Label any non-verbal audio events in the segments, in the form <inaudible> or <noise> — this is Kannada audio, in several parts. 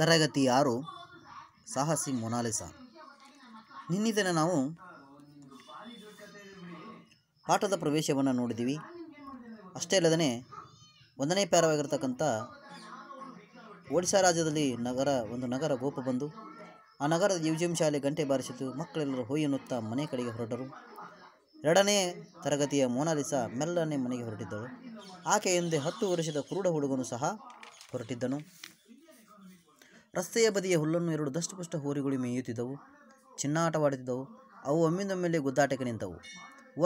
ತರಗತಿ ಆರು ಸಾಹಸಿ ಮೊನಾಲಿಸ ನಿನ್ನೆ ನಾವು ಪಾಠದ ಪ್ರವೇಶವನ್ನು ನೋಡಿದ್ದೀವಿ ಅಷ್ಟೇ ಅಲ್ಲದೇ ಒಂದನೇ ಪ್ಯಾರವಾಗಿರ್ತಕ್ಕಂಥ ಒಡಿಶಾ ರಾಜ್ಯದಲ್ಲಿ ನಗರ ಒಂದು ನಗರ ಗೋಪ ಬಂದು ಆ ನಗರದ ಯುಜಿಎಂ ಶಾಲೆ ಗಂಟೆ ಬಾರಿಸಿತು ಮಕ್ಕಳೆಲ್ಲರೂ ಹೋಯಿ ಮನೆ ಕಡೆಗೆ ಹೊರಟರು ಎರಡನೇ ತರಗತಿಯ ಮೊನಾಲಿಸ ಮೆಲ್ಲನೆ ಮನೆಗೆ ಹೊರಟಿದ್ದಳು ಆಕೆ ಎಂದೇ ಹತ್ತು ವರ್ಷದ ಕುರುಡ ಹುಡುಗನು ಸಹ ಹೊರಟಿದ್ದನು ರಸ್ತೆಯ ಬದಿಯ ಹುಲ್ಲನ್ನು ಎರಡು ದಷ್ಟಪುಷ್ಟ ಹೋರಿಗಳು ಮೇಯುತ್ತಿದ್ದವು ಚಿನ್ನಾಟವಾಡುತ್ತಿದ್ದವು ಅವು ಒಮ್ಮಿಂದೊಮ್ಮೆಲೆ ಗುದ್ದಾಟಕ್ಕೆ ನಿಂತವು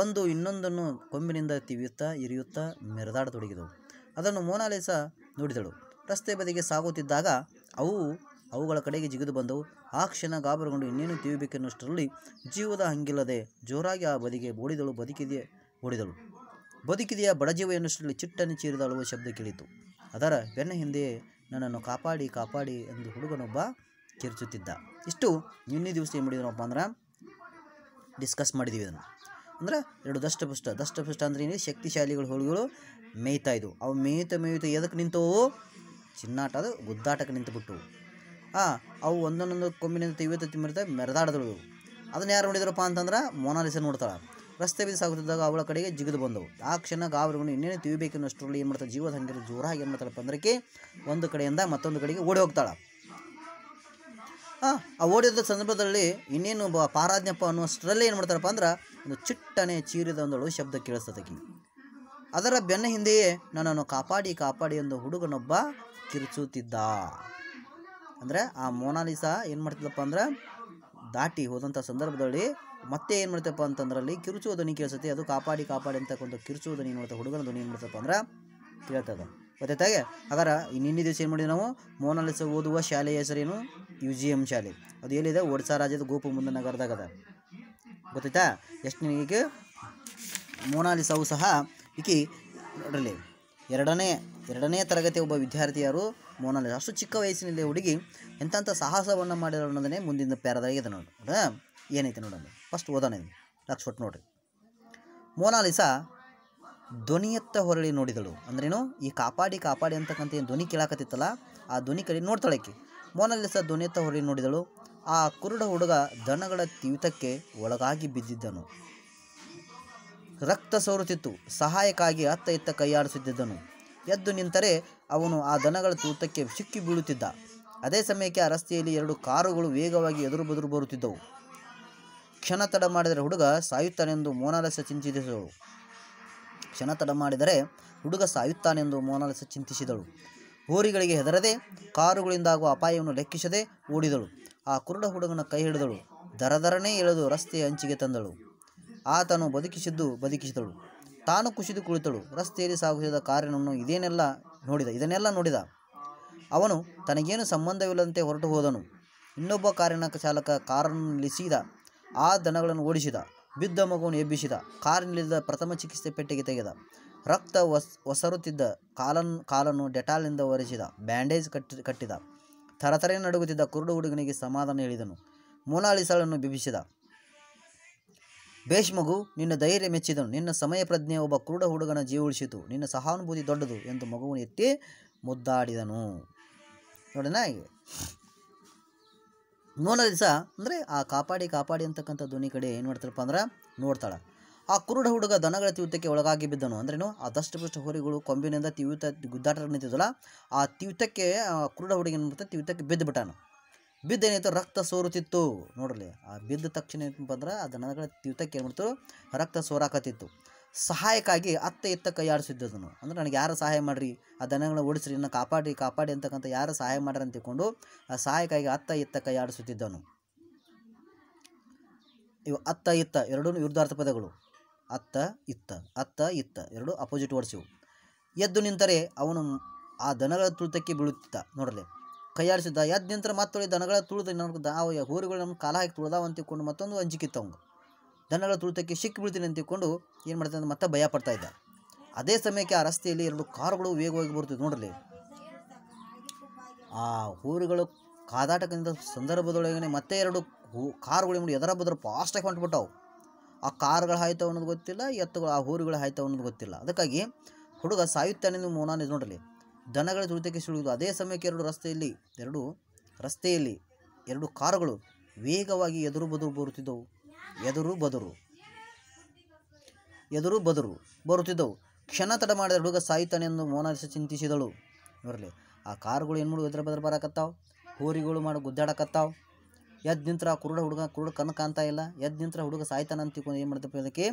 ಒಂದು ಇನ್ನೊಂದನ್ನು ಕೊಂಬಿನಿಂದ ತಿವಿಯುತ್ತಾ ಇರಿಯುತ್ತಾ ಮೆರೆದಾಡತೊಡಗಿದವು ಅದನ್ನು ಮೋನಾಲಿಸ ನೋಡಿದಳು ರಸ್ತೆ ಬದಿಗೆ ಸಾಗುತ್ತಿದ್ದಾಗ ಅವು ಅವುಗಳ ಕಡೆಗೆ ಜಿಗಿದು ಬಂದವು ಆ ಕ್ಷಣ ಗಾಬರಗೊಂಡು ಇನ್ನೇನು ತಿವಿಬೇಕೆನ್ನುವಷ್ಟರಲ್ಲಿ ಜೀವದ ಹಂಗಿಲ್ಲದೆ ಜೋರಾಗಿ ಆ ಬದಿಗೆ ಓಡಿದಳು ಬದುಕಿದೆಯೇ ಓಡಿದಳು ಬದುಕಿದೆಯ ಬಡಜೀವ ಎನ್ನುವಷ್ಟರಲ್ಲಿ ಚಿಟ್ಟನ್ನು ಚೀರಿದ ಶಬ್ದ ಕೇಳಿತು ಅದರ ಬೆನ್ನ ಹಿಂದೆಯೇ ನನ್ನನ್ನು ಕಾಪಾಡಿ ಕಾಪಾಡಿ ಎಂದು ಹುಡುಗನೊಬ್ಬ ಕಿರುಚುತ್ತಿದ್ದ ಇಷ್ಟು ನಿನ್ನೆ ದಿವಸ ಏನು ಮಾಡಿದ್ರಪ್ಪ ಅಂದ್ರೆ ಡಿಸ್ಕಸ್ ಮಾಡಿದ್ದೀವಿ ಅದನ್ನು ಅಂದರೆ ಎರಡು ದಷ್ಟಪುಷ್ಟ ದಷ್ಟಪುಷ್ಟ ಅಂದರೆ ಏನಿದೆ ಶಕ್ತಿಶಾಲಿಗಳು ಹೋಳಿಗಳು ಮೇಯ್ತಾ ಇದ್ದವು ಅವು ಮೇಯ್ತ ಮೇಯ್ತು ಎದಕ್ಕೆ ನಿಂತವು ಚಿನ್ನಾಟ ಅದು ಗುದ್ದಾಟಕ್ಕೆ ನಿಂತು ಹಾಂ ಅವು ಒಂದೊಂದೊಂದು ಕೊಂಬಿನಿಂದ ಇವತ್ತು ತಿಮ್ಮಿರ್ತಾವೆ ಮೆರೆದಾಡದಳು ಅದನ್ನು ಯಾರು ನೋಡಿದ್ರಪ್ಪ ಅಂತಂದ್ರೆ ಮೋನಾಲಿಸ ನೋಡ್ತಾಳೆ ರಸ್ತೆ ಬೀದಿ ಸಾಗುತ್ತಿದ್ದಾಗ ಅವಳ ಕಡೆಗೆ ಜಿಗಿದು ಬಂದವು ಆ ಕ್ಷಣ ಗಾಬರಿಗೊಂಡು ಇನ್ನೇನು ತಿಳಿಬೇಕೆನ್ನಷ್ಟರಲ್ಲಿ ಏನು ಮಾಡ್ತಾರೆ ಜೀವದ ಹಂಗಿರೋ ಜೋರಾಗಿ ಏನು ಮಾಡ್ತಾಳಪ್ಪ ಅಂದ್ರಕ್ಕೆ ಒಂದು ಕಡೆಯಿಂದ ಮತ್ತೊಂದು ಕಡೆಗೆ ಓಡಿ ಹೋಗ್ತಾಳೆ ಆ ಓಡಿದ ಸಂದರ್ಭದಲ್ಲಿ ಇನ್ನೇನು ಬ ಪಾರಾಜ್ಞಪ್ಪ ಅನ್ನೋಷ್ಟರಲ್ಲಿ ಏನು ಮಾಡ್ತಾರಪ್ಪ ಅಂದ್ರೆ ಒಂದು ಚಿಟ್ಟನೆ ಚೀರಿದ ಒಂದು ಶಬ್ದ ಕೇಳಿಸ್ತದಕ್ಕೆ ಅದರ ಬೆನ್ನ ಹಿಂದೆಯೇ ನನ್ನನ್ನು ಕಾಪಾಡಿ ಕಾಪಾಡಿ ಎಂದು ಹುಡುಗನೊಬ್ಬ ಕಿರುಚುತ್ತಿದ್ದ ಅಂದರೆ ಆ ಮೋನಾಲಿಸಾ ಏನು ಮಾಡ್ತಿದ್ದಪ್ಪ ಅಂದ್ರೆ ದಾಟಿ ಹೋದಂಥ ಸಂದರ್ಭದಲ್ಲಿ ಮತ್ತೆ ಏನು ಮಾಡ್ತಪ್ಪ ಅಂತಂದ್ರಲ್ಲಿ ಕಿರುಚುವ ಧ್ವನಿ ಕೇಳಿಸುತ್ತೆ ಅದು ಕಾಪಾಡಿ ಕಾಪಾಡಿ ಅಂತಕ್ಕಂಥ ಕಿರುಚುವ ಧ್ವನಿ ಮಾಡ್ತಾ ಹುಡುಗನ ಧ್ವನಿ ಏನು ಮಾಡ್ತಪ್ಪ ಅಂದ್ರೆ ಕೇಳ್ತದೆ ಗೊತ್ತಾಯ್ತಾಗೆ ಇನ್ನು ನಿನ್ನೆ ದಿವಸ ಏನು ಮಾಡಿದ್ವಿ ನಾವು ಮೋನಾಲಿಸ ಓದುವ ಶಾಲೆಯ ಹೆಸರೇನು ಯು ಜಿ ಎಮ್ ಶಾಲೆ ಅದು ಎಲ್ಲಿದೆ ಒಡ್ಸಾ ರಾಜ್ಯದ ಗೋಪು ಮುಂದೆ ನಗರದಾಗ ಅದ ಗೊತ್ತಾಯ್ತಾ ಎಷ್ಟು ನಿನಗೆ ಮೋನಾಲಿಸವು ಸಹ ಈಕಿ ನೋಡ್ರಲ್ಲಿ ಎರಡನೇ ಎರಡನೇ ತರಗತಿ ಒಬ್ಬ ವಿದ್ಯಾರ್ಥಿಯಾರು ಮೋನಾಲಿಸ ಅಷ್ಟು ಚಿಕ್ಕ ವಯಸ್ಸಿನಲ್ಲಿ ಹುಡುಗಿ ಎಂಥ ಸಾಹಸವನ್ನು ಮಾಡಿರೋ ಅನ್ನೋದನ್ನೇ ಮುಂದಿನ ಪ್ಯಾರದಾಗಿದೆ ನೋಡಿ ಹೌದಾ ಏನೈತೆ ನೋಡೋಣ ಫಸ್ಟ್ ಓದೋಣ ಲಕ್ಷ ಕೊಟ್ಟು ನೋಡ್ರಿ ಮೋನಾಲಿಸಾ ಧ್ವನಿಯತ್ತ ಹೊರಳಿ ನೋಡಿದಳು ಅಂದ್ರೇನು ಈ ಕಾಪಾಡಿ ಕಾಪಾಡಿ ಅಂತಕ್ಕಂಥ ಏನು ಧ್ವನಿ ಕೇಳಾಕತ್ತಿತ್ತಲ್ಲ ಆ ಧ್ವನಿ ಕಡೆ ನೋಡ್ತಾಳಕ್ಕೆ ಮೋನಾಲಿಸಾ ಧ್ವನಿಯತ್ತ ಹೊರಳಿ ನೋಡಿದಳು ಆ ಕುರುಡ ಹುಡುಗ ದನಗಳ ತೀವಿತಕ್ಕೆ ಒಳಗಾಗಿ ಬಿದ್ದಿದ್ದನು ರಕ್ತ ಸೋರುತ್ತಿತ್ತು ಸಹಾಯಕ್ಕಾಗಿ ಅತ್ತ ಇತ್ತ ಕೈಯಾಡಿಸುತ್ತಿದ್ದನು ಎದ್ದು ನಿಂತರೆ ಅವನು ಆ ದನಗಳ ತೂತಕ್ಕೆ ಸಿಕ್ಕಿ ಬೀಳುತ್ತಿದ್ದ ಅದೇ ಸಮಯಕ್ಕೆ ಆ ರಸ್ತೆಯಲ್ಲಿ ಎರಡು ಕಾರುಗಳು ವೇಗವಾಗಿ ಎದುರು ಬದುರು ಬರುತ್ತಿದ್ದವು ಕ್ಷಣ ತಡ ಮಾಡಿದರೆ ಹುಡುಗ ಸಾಯುತ್ತಾನೆಂದು ಮೋನಾಲಸ ಚಿಂತಿಸಿದಳು ಕ್ಷಣ ತಡ ಮಾಡಿದರೆ ಹುಡುಗ ಸಾಯುತ್ತಾನೆಂದು ಮೋನಾಲಸ ಚಿಂತಿಸಿದಳು ಹೋರಿಗಳಿಗೆ ಹೆದರದೆ ಕಾರುಗಳಿಂದಾಗುವ ಅಪಾಯವನ್ನು ಲೆಕ್ಕಿಸದೆ ಓಡಿದಳು ಆ ಕುರುಡ ಹುಡುಗನ ಕೈ ಹಿಡಿದಳು ದರದರನೇ ಎಳೆದು ರಸ್ತೆಯ ಅಂಚಿಗೆ ತಂದಳು ಆತನು ಬದುಕಿಸಿದ್ದು ಬದುಕಿಸಿದಳು ತಾನು ಕುಸಿದು ಕುಳಿತಳು ರಸ್ತೆಯಲ್ಲಿ ಸಾಗುತ್ತಿದ್ದ ಕಾರಿನನ್ನು ಇದೇನೆಲ್ಲ ನೋಡಿದ ಇದನ್ನೆಲ್ಲ ನೋಡಿದ ಅವನು ತನಗೇನು ಸಂಬಂಧವಿಲ್ಲದಂತೆ ಹೊರಟು ಹೋದನು ಇನ್ನೊಬ್ಬ ಕಾರಿನ ಚಾಲಕ ಕಾರನ್ನು ನಿಲ್ಲಿಸಿದ ಆ ದನಗಳನ್ನು ಓಡಿಸಿದ ಬಿದ್ದ ಮಗುವನ್ನು ಎಬ್ಬಿಸಿದ ಕಾರಿನಲ್ಲಿದ್ದ ಪ್ರಥಮ ಚಿಕಿತ್ಸೆ ಪೆಟ್ಟಿಗೆ ತೆಗೆದ ರಕ್ತ ಒಸ್ ಒಸರುತ್ತಿದ್ದ ಕಾಲನ್ನು ಕಾಲನ್ನು ಡೆಟಾಲ್ನಿಂದ ಒರೆಸಿದ ಬ್ಯಾಂಡೇಜ್ ಕಟ್ಟಿ ಕಟ್ಟಿದ ಥರಥರೇ ನಡುಗುತ್ತಿದ್ದ ಕುರುಡು ಹುಡುಗನಿಗೆ ಸಮಾಧಾನ ಹೇಳಿದನು ಮೊನಾಲಿಸಾಳನ್ನು ಬಿಬ್ಬಿಸಿದ ಭೇಷ್ಮಗು ನಿನ್ನ ಧೈರ್ಯ ಮೆಚ್ಚಿದನು ನಿನ್ನ ಸಮಯ ಪ್ರಜ್ಞೆ ಒಬ್ಬ ಕುರುಡ ಹುಡುಗನ ಜೀವ ಉಳಿಸಿತು ನಿನ್ನ ಸಹಾನುಭೂತಿ ದೊಡ್ಡದು ಎಂದು ಮಗುವನ್ನು ಎತ್ತಿ ಮುದ್ದಾಡಿದನು ನೋಡೋಣ ನೋಡ ದಿವಸ ಅಂದರೆ ಆ ಕಾಪಾಡಿ ಕಾಪಾಡಿ ಅಂತಕ್ಕಂಥ ಧ್ವನಿ ಕಡೆ ಏನು ಮಾಡ್ತಾರಪ್ಪ ಅಂದ್ರೆ ನೋಡ್ತಾಳೆ ಆ ಕುರುಡ ಹುಡುಗ ದನಗಳ ತೀವ್ರಕ್ಕೆ ಒಳಗಾಗಿ ಬಿದ್ದನು ಅಂದ್ರೇನು ಆ ದಷ್ಟಪುಷ್ಟ ಹೋರಿಗಳು ಕೊಂಬಿನಿಂದ ತೀವ್ರ ಗುದ್ದಾಟ ನಿಂತಿದ್ದಲ್ಲ ಆ ತೀವ್ರಕ್ಕೆ ಕುರುಡ ಹುಡುಗ ಏನು ಮಾಡ್ತಾರೆ ತೀವ್ರಕ್ಕೆ ಬಿದ್ದು ಬಿದ್ದೇನೈತೆ ರಕ್ತ ಸೋರುತ್ತಿತ್ತು ನೋಡ್ರಿ ಆ ಬಿದ್ದ ತಕ್ಷಣ ಏನಪ್ಪಂದ್ರೆ ಅಂದ್ರೆ ಆ ದನಗಳ ತೀವ್ರಕ್ಕೆ ಏನ್ಬಿಡ್ತು ರಕ್ತ ಸೋರಾಕತ್ತಿತ್ತು ಸಹಾಯಕ್ಕಾಗಿ ಅತ್ತ ಇತ್ತ ಕೈ ಆಡಿಸುತ್ತಿದ್ದನು ಅಂದ್ರೆ ನನಗೆ ಯಾರು ಸಹಾಯ ಮಾಡ್ರಿ ಆ ದನಗಳನ್ನ ಓಡಿಸ್ರಿ ನನ್ನ ಕಾಪಾಡಿ ಕಾಪಾಡಿ ಅಂತಕ್ಕಂಥ ಯಾರು ಸಹಾಯ ಮಾಡ್ರಿ ಅಂತ ತಿಳ್ಕೊಂಡು ಆ ಸಹಾಯಕ್ಕಾಗಿ ಅತ್ತ ಇತ್ತ ಕೈಯಾಡಿಸುತ್ತಿದ್ದನು ಇವು ಅತ್ತ ಇತ್ತ ಎರಡೂ ವಿರುದ್ಧಾರ್ಥ ಪದಗಳು ಅತ್ತ ಇತ್ತ ಅತ್ತ ಇತ್ತ ಎರಡು ಅಪೋಸಿಟ್ ವರ್ಡ್ಸ್ ಇವು ಎದ್ದು ನಿಂತರೆ ಅವನು ಆ ದನಗಳ ತುಳಿತಕ್ಕೆ ಬೀಳುತ್ತಿದ್ದ ನೋಡಲಿ ಕೈಯಾಡಿಸಿದ್ದ ಎದ್ದು ನಿಂತರ ಮತ್ತೊಳಿ ದನಗಳ ತುಳಿದ ನನಗೆ ಅವ ಹೋರಿಗಳು ನಮ್ಮ ಕಾಲ ಹಾಕಿ ತುಳಿದಾವ ಅಂತಿಕೊಂಡು ಮತ್ತೊಂದು ಅಂಜಿಕಿತ್ತವಂಗೆ ದನಗಳ ತುಳಿತಕ್ಕೆ ಸಿಕ್ಕಿ ಬೀಳ್ತೀನಿ ಅಂತಿಕೊಂಡು ಏನು ಮಾಡ್ತಾನೆ ಮತ್ತೆ ಭಯ ಪಡ್ತಾ ಇದ್ದ ಅದೇ ಸಮಯಕ್ಕೆ ಆ ರಸ್ತೆಯಲ್ಲಿ ಎರಡು ಕಾರುಗಳು ವೇಗವಾಗಿ ಬರ್ತಿದ್ವು ನೋಡ್ರಿ ಆ ಹೋರಿಗಳು ಕಾದಾಟಕದಿಂದ ಸಂದರ್ಭದೊಳಗನೆ ಮತ್ತೆ ಎರಡು ಹೂ ಕಾರುಗಳು ಎದರ ಫಾಸ್ಟ್ ಫಾಸ್ಟಾಗಿ ಹೊಂಟ್ಬಿಟ್ಟವು ಆ ಕಾರುಗಳು ಹಾಯ್ತವ ಅನ್ನೋದು ಗೊತ್ತಿಲ್ಲ ಎತ್ತುಗಳು ಆ ಹೋರಿಗಳು ಹಾಯ್ತವ ಅನ್ನೋದು ಗೊತ್ತಿಲ್ಲ ಅದಕ್ಕಾಗಿ ಹುಡುಗ ಸಾಯುತ್ತಾನೆ ನೀವು ನೋಡ್ರಿ ದನಗಳ ತುಳಿತಕ್ಕೆ ಸುಳಿಯೋದು ಅದೇ ಸಮಯಕ್ಕೆ ಎರಡು ರಸ್ತೆಯಲ್ಲಿ ಎರಡು ರಸ್ತೆಯಲ್ಲಿ ಎರಡು ಕಾರುಗಳು ವೇಗವಾಗಿ ಎದುರು ಬದುರು ಬರುತ್ತಿದ್ದವು ಎದುರು ಬದುರು ಎದುರು ಬದುರು ಬರುತ್ತಿದ್ದವು ಕ್ಷಣ ತಡ ಮಾಡಿದ ಹುಡುಗ ಎಂದು ಮೋನಾಲಿಸ ಚಿಂತಿಸಿದಳು ನೋಡಲಿ ಆ ಕಾರುಗಳು ಏನು ಮಾಡು ಎದ್ರ ಬದ್ರ ಬರಕತ್ತಾವು ಹೋರಿಗಳು ಮಾಡಿ ಗುದ್ದಾಡಕತ್ತಾವೆ ಎದ್ದು ನಿಂತರ ಆ ಕುರುಡ ಹುಡುಗ ಕುರುಡ ಕಣ್ಣು ಕಾಣ್ತಾ ಇಲ್ಲ ಎದ್ದು ನಿಂತ್ರ ಹುಡುಗ ಸಾಯ್ತಾನ ಅಂತ ತಿಳ್ಕೊಂಡು ಏನು ಮಾಡ್ತಪ್ಪ ಅದಕ್ಕೆ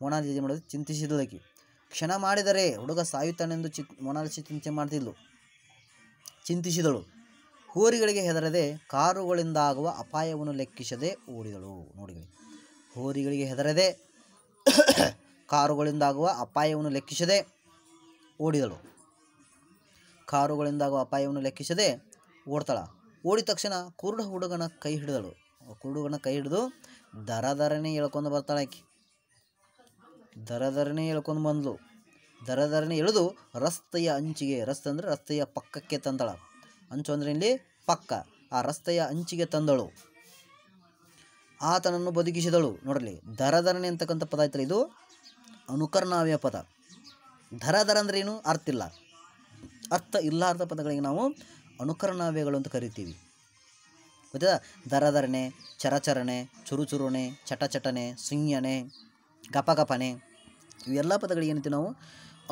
ಮೋನಾಲಿಸ ಏನು ಮಾಡೋದು ಚಿಂತಿಸಿದಳಕ್ಕೆ ಕ್ಷಣ ಮಾಡಿದರೆ ಹುಡುಗ ಸಾಯುತ್ತಾನೆಂದು ಚಿ ಮೊನಾಲಿಸಿ ಚಿಂತೆ ಮಾಡ್ತಿದ್ಲು ಚಿಂತಿಸಿದಳು ಹೋರಿಗಳಿಗೆ ಹೆದರದೆ ಕಾರುಗಳಿಂದಾಗುವ ಅಪಾಯವನ್ನು ಲೆಕ್ಕಿಸದೆ ಓಡಿದಳು ನೋಡಿಗಳು ಹೋರಿಗಳಿಗೆ ಹೆದರದೆ <coughs> ಕಾರುಗಳಿಂದಾಗುವ ಅಪಾಯವನ್ನು ಲೆಕ್ಕಿಸದೆ ಓಡಿದಳು ಕಾರುಗಳಿಂದಾಗುವ ಅಪಾಯವನ್ನು ಲೆಕ್ಕಿಸದೆ ಓಡ್ತಾಳ ಓಡಿದ ತಕ್ಷಣ ಕುರುಡ ಹುಡುಗನ ಕೈ ಹಿಡಿದಳು ಕುರುಡುಗನ ಕೈ ಹಿಡಿದು ದರ ದರನೇ ಹೇಳ್ಕೊಂಡು ಬರ್ತಾಳೆ ದರದರನೇ ಎಳ್ಕೊಂಡು ಬಂದಳು ದರದರನೇ ಎಳೆದು ರಸ್ತೆಯ ಅಂಚಿಗೆ ರಸ್ತೆ ಅಂದರೆ ರಸ್ತೆಯ ಪಕ್ಕಕ್ಕೆ ತಂದಳ ಅಂಚು ಅಂದರೆ ಇಲ್ಲಿ ಪಕ್ಕ ಆ ರಸ್ತೆಯ ಅಂಚಿಗೆ ತಂದಳು ಆತನನ್ನು ಬದುಕಿಸಿದಳು ನೋಡಲಿ ದರದರನೆ ಅಂತಕ್ಕಂಥ ಪದ ಆಯ್ತಲ್ಲ ಇದು ಅನುಕರ್ಣಾವ್ಯ ಪದ ದರ ದರ ಅಂದರೆ ಏನು ಅರ್ಥ ಇಲ್ಲ ಅರ್ಥ ಇಲ್ಲಾರ್ಥ ಪದಗಳಿಗೆ ನಾವು ಅನುಕರಣಾವ್ಯಗಳು ಅಂತ ಕರಿತೀವಿ ಗೊತ್ತಾ ಧರಣೆ ಚರಚರಣೆ ಚುರುಚುರುಣೆ ಚಟಚಟನೆ ಸುಂಯನೆ ಗಪನೆ ಇವೆಲ್ಲ ಏನಂತ ನಾವು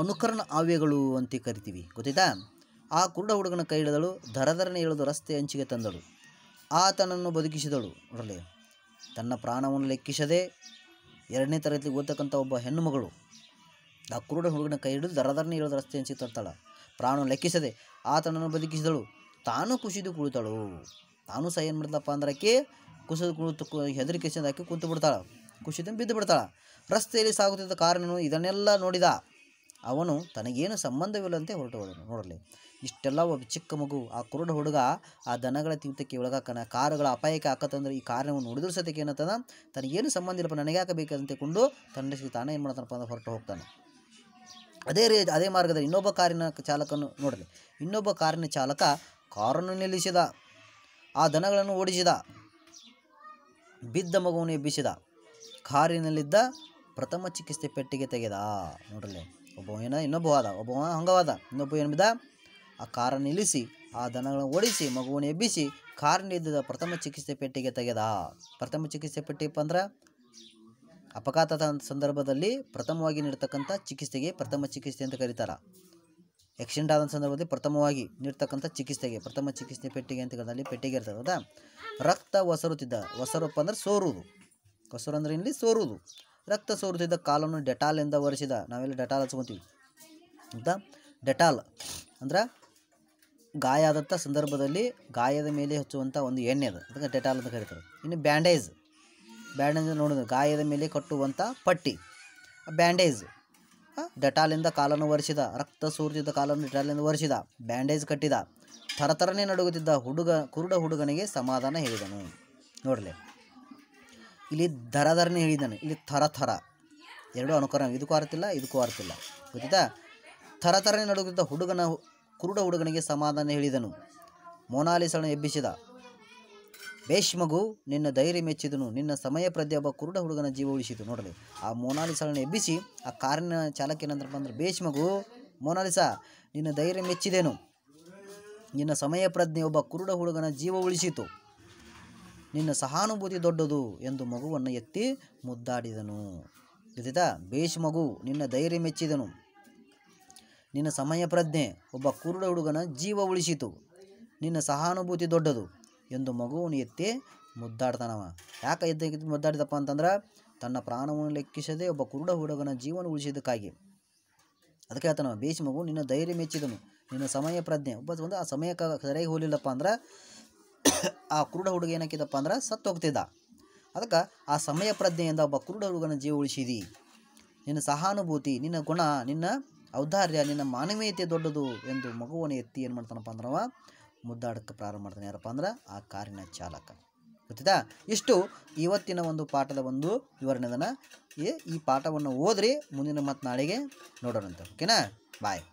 ಅನುಕರಣ ಆವ್ಯಗಳು ಅಂತ ಕರಿತೀವಿ ಗೊತ್ತಾಯ್ತಾ ಆ ಕುರುಡ ಹುಡುಗನ ಕೈ ಹಿಡಿದಳು ದರದರನೆ ಹೇಳೋದು ರಸ್ತೆ ಹಂಚಿಗೆ ತಂದಳು ಆತನನ್ನು ಬದುಕಿಸಿದಳು ನೋಡಲಿ ತನ್ನ ಪ್ರಾಣವನ್ನು ಲೆಕ್ಕಿಸದೆ ಎರಡನೇ ತರಗತಿ ಓದ್ತಕ್ಕಂಥ ಒಬ್ಬ ಹೆಣ್ಣು ಮಗಳು ಆ ಕುರುಡ ಹುಡುಗನ ಕೈ ಹಿಡಿದು ದರದರನೆ ಇಳಿದ ರಸ್ತೆ ಹಂಚಿಗೆ ತರ್ತಾಳೆ ಪ್ರಾಣವನ್ನು ಲೆಕ್ಕಿಸದೆ ಆತನನ್ನು ಬದುಕಿಸಿದಳು ತಾನು ಕುಸಿದು ಕುಳಿತಳು ತಾನು ಸಹ ಏನು ಮಾಡ್ತಪ್ಪ ಅಂದ್ರಕ್ಕೆ ಕುಸಿದು ಕುಳಿತು ಹೆದರಿಕೆಸಿಂದ ಹಾಕಿ ಕೂತು ಬಿಡ್ತಾಳೆ ಖುಷಿಯಿಂದ ಬಿದ್ದು ಬಿಡ್ತಾಳೆ ರಸ್ತೆಯಲ್ಲಿ ಸಾಗುತ್ತಿದ್ದ ಕಾರನ್ನು ಇದನ್ನೆಲ್ಲ ನೋಡಿದ ಅವನು ತನಗೇನು ಸಂಬಂಧವಿಲ್ಲಂತೆ ಹೊರಟು ನೋಡಲಿ ಇಷ್ಟೆಲ್ಲ ಒಬ್ಬ ಚಿಕ್ಕ ಮಗು ಆ ಕುರುಡ ಹುಡುಗ ಆ ದನಗಳ ತೀವ್ರಕ್ಕೆ ಒಳಗಾಕನ ಕಾರುಗಳ ಅಪಾಯಕ್ಕೆ ಹಾಕತ್ತಂದ್ರೆ ಈ ಕಾರಣವನ್ನು ಉಳಿದಿರ್ಸೋದಕ್ಕೆ ಸತ್ಯಕ್ಕೆ ಏನತ್ತದ ತನಗೇನು ಸಂಬಂಧ ಇಲ್ಲಪ್ಪ ನನಗೆ ಹಾಕಬೇಕಂತ ಕೊಂಡು ತಂಡ ತಾನೇ ಏನು ಮಾಡ್ತಾನಪ್ಪ ಅಂದ್ರೆ ಹೊರಟು ಹೋಗ್ತಾನೆ ಅದೇ ರೀ ಅದೇ ಮಾರ್ಗದಲ್ಲಿ ಇನ್ನೊಬ್ಬ ಕಾರಿನ ಚಾಲಕನು ನೋಡಲಿ ಇನ್ನೊಬ್ಬ ಕಾರಿನ ಚಾಲಕ ಕಾರನ್ನು ನಿಲ್ಲಿಸಿದ ಆ ದನಗಳನ್ನು ಓಡಿಸಿದ ಬಿದ್ದ ಮಗುವನ್ನು ಎಬ್ಬಿಸಿದ ಕಾರಿನಲ್ಲಿದ್ದ ಪ್ರಥಮ ಚಿಕಿತ್ಸೆ ಪೆಟ್ಟಿಗೆ ತೆಗೆದ ನೋಡ್ರಿ ಒಬ್ಬ ಏನ ಇನ್ನೊಬ್ಬ ಆದ ಒಬ್ಬ ಹಂಗವಾದ ಇನ್ನೊಬ್ಬ ಏನು ಬಿದ್ದ ಆ ಕಾರನ್ನು ನಿಲ್ಲಿಸಿ ಆ ದನಗಳನ್ನು ಓಡಿಸಿ ಮಗುವನ್ನು ಎಬ್ಬಿಸಿ ಕಾರಿನಲ್ಲಿದ್ದ ಪ್ರಥಮ ಚಿಕಿತ್ಸೆ ಪೆಟ್ಟಿಗೆ ತೆಗೆದ ಪ್ರಥಮ ಚಿಕಿತ್ಸೆ ಪೆಟ್ಟಿಪ್ಪ ಅಂದ್ರೆ ಅಪಘಾತದ ಸಂದರ್ಭದಲ್ಲಿ ಪ್ರಥಮವಾಗಿ ನೀಡ್ತಕ್ಕಂಥ ಚಿಕಿತ್ಸೆಗೆ ಪ್ರಥಮ ಚಿಕಿತ್ಸೆ ಅಂತ ಕರೀತಾರೆ ಆಕ್ಸಿಡೆಂಟ್ ಆದ ಸಂದರ್ಭದಲ್ಲಿ ಪ್ರಥಮವಾಗಿ ನೀಡ್ತಕ್ಕಂಥ ಚಿಕಿತ್ಸೆಗೆ ಪ್ರಥಮ ಚಿಕಿತ್ಸೆ ಪೆಟ್ಟಿಗೆ ಅಂತ ಕರೆದಲ್ಲಿ ಪೆಟ್ಟಿಗೆ ಇರ್ತದೆ ಹೌದಾ ರಕ್ತ ಒಸರುತ್ತಿದ್ದ ಒಸರಪ್ಪ ಅಂದ್ರೆ ಸೋರುವುದು ಕಸೂರು ಅಂದರೆ ಇಲ್ಲಿ ಸೋರುವುದು ರಕ್ತ ಸೋರುತ್ತಿದ್ದ ಕಾಲನ್ನು ಡೆಟಾಲ್ ಎಂದ ಒರೆಸಿದ ನಾವೆಲ್ಲ ಡೆಟಾಲ್ ಹಚ್ಕೊತೀವಿ ಅಂತ ಡೆಟಾಲ್ ಅಂದ್ರೆ ಗಾಯ ಆದಂಥ ಸಂದರ್ಭದಲ್ಲಿ ಗಾಯದ ಮೇಲೆ ಹಚ್ಚುವಂಥ ಒಂದು ಎಣ್ಣೆ ಅದು ಅದಕ್ಕೆ ಡೆಟಾಲ್ ಅಂತ ಕರೀತಾರೆ ಇನ್ನು ಬ್ಯಾಂಡೇಜ್ ಬ್ಯಾಂಡೇಜ್ ನೋಡಿದ್ರೆ ಗಾಯದ ಮೇಲೆ ಕಟ್ಟುವಂಥ ಪಟ್ಟಿ ಬ್ಯಾಂಡೇಜ್ ಡೆಟಾಲಿಂದ ಕಾಲನ್ನು ಒರೆಸಿದ ರಕ್ತ ಸೂರ್ತಿದ್ದ ಕಾಲನ್ನು ಡೆಟಾಲಿಂದ ಒರೆಸಿದ ಬ್ಯಾಂಡೇಜ್ ಕಟ್ಟಿದ ಥರ ಥರನೇ ನಡುಗುತ್ತಿದ್ದ ಹುಡುಗ ಕುರುಡ ಹುಡುಗನಿಗೆ ಸಮಾಧಾನ ಹೇಳಿದನು ನೋಡಲಿ ಇಲ್ಲಿ ದರ ದರನೇ ಹೇಳಿದ್ದಾನೆ ಇಲ್ಲಿ ಥರ ಥರ ಎರಡೂ ಅನುಕರಣ ಇದಕ್ಕೂ ಆರ್ತಿಲ್ಲ ಇದಕ್ಕೂ ಆರ್ತಿಲ್ಲ ಗೊತ್ತಾ ಥರ ಥರನೇ ನಡುಗಿದ್ದ ಹುಡುಗನ ಕುರುಡ ಹುಡುಗನಿಗೆ ಸಮಾಧಾನ ಹೇಳಿದನು ಮೋನಾಲಿಸಳನ್ನು ಎಬ್ಬಿಸಿದ ಬೇಷ್ಮಗು ನಿನ್ನ ಧೈರ್ಯ ಮೆಚ್ಚಿದನು ನಿನ್ನ ಸಮಯ ಪ್ರದ್ಯ ಒಬ್ಬ ಕುರುಡ ಹುಡುಗನ ಜೀವ ಉಳಿಸಿತು ನೋಡಲಿ ಆ ಮೋನಾಲಿಸಳನ್ನು ಎಬ್ಬಿಸಿ ಆ ಕಾರಿನ ಚಾಲಕ ಏನಂದ್ರೆ ಬಂದ್ರೆ ಭೇಷ್ಮಗು ಮೋನಾಲಿಸ ನಿನ್ನ ಧೈರ್ಯ ಮೆಚ್ಚಿದೇನು ನಿನ್ನ ಸಮಯ ಪ್ರಜ್ಞೆ ಒಬ್ಬ ಕುರುಡ ಹುಡುಗನ ಜೀವ ಉಳಿಸಿತು ನಿನ್ನ ಸಹಾನುಭೂತಿ ದೊಡ್ಡದು ಎಂದು ಮಗುವನ್ನು ಎತ್ತಿ ಮುದ್ದಾಡಿದನು ತಿಳಿತಾ ಬೇಷ್ ಮಗು ನಿನ್ನ ಧೈರ್ಯ ಮೆಚ್ಚಿದನು ನಿನ್ನ ಸಮಯ ಪ್ರಜ್ಞೆ ಒಬ್ಬ ಕುರುಡ ಹುಡುಗನ ಜೀವ ಉಳಿಸಿತು ನಿನ್ನ ಸಹಾನುಭೂತಿ ದೊಡ್ಡದು ಎಂದು ಮಗುವನ್ನು ಎತ್ತಿ ಮುದ್ದಾಡ್ತಾನವ ಯಾಕೆ ಎದ್ದ ಮುದ್ದಾಡಿದಪ್ಪ ಅಂತಂದ್ರೆ ತನ್ನ ಪ್ರಾಣವನ್ನು ಲೆಕ್ಕಿಸದೆ ಒಬ್ಬ ಕುರುಡ ಹುಡುಗನ ಜೀವನ ಉಳಿಸಿದ್ದಕ್ಕಾಗಿ ಅದಕ್ಕೆ ಹೇಳ್ತಾನವ ಬೇಷ್ ಮಗು ನಿನ್ನ ಧೈರ್ಯ ಮೆಚ್ಚಿದನು ನಿನ್ನ ಸಮಯ ಪ್ರಜ್ಞೆ ಒಬ್ಬ ಒಂದು ಆ ಸಮಯಕ್ಕೆ ಸರಿಯಾಗಿ ಹೋಲಿಲ್ಲಪ್ಪ ಅಂದ್ರೆ ಆ ಕುರುಡ ಹುಡುಗ ಏನಕ್ಕಿದಪ್ಪ ಅಂದ್ರೆ ಸತ್ತು ಹೋಗ್ತಿದ್ದ ಅದಕ್ಕೆ ಆ ಸಮಯ ಪ್ರಜ್ಞೆಯಿಂದ ಒಬ್ಬ ಕುರುಡ ಹುಡುಗನ ಜೀವ ಉಳಿಸಿದಿ ನಿನ್ನ ಸಹಾನುಭೂತಿ ನಿನ್ನ ಗುಣ ನಿನ್ನ ಔದಾರ್ಯ ನಿನ್ನ ಮಾನವೀಯತೆ ದೊಡ್ಡದು ಎಂದು ಮಗುವನ್ನು ಎತ್ತಿ ಏನು ಮಾಡ್ತಾನಪ್ಪ ಅಂದ್ರವ ಮುದ್ದಾಡಕ್ಕೆ ಪ್ರಾರಂಭ ಮಾಡ್ತಾನೆ ಯಾರಪ್ಪ ಅಂದ್ರೆ ಆ ಕಾರಿನ ಚಾಲಕ ಗೊತ್ತಿದಾ ಇಷ್ಟು ಇವತ್ತಿನ ಒಂದು ಪಾಠದ ಒಂದು ವಿವರಣೆದನ್ನು ಈ ಪಾಠವನ್ನು ಓದ್ರಿ ಮುಂದಿನ ಮತ್ತು ನಾಳೆಗೆ ನೋಡೋಣಂತೆ ಓಕೆನಾ ಬಾಯ್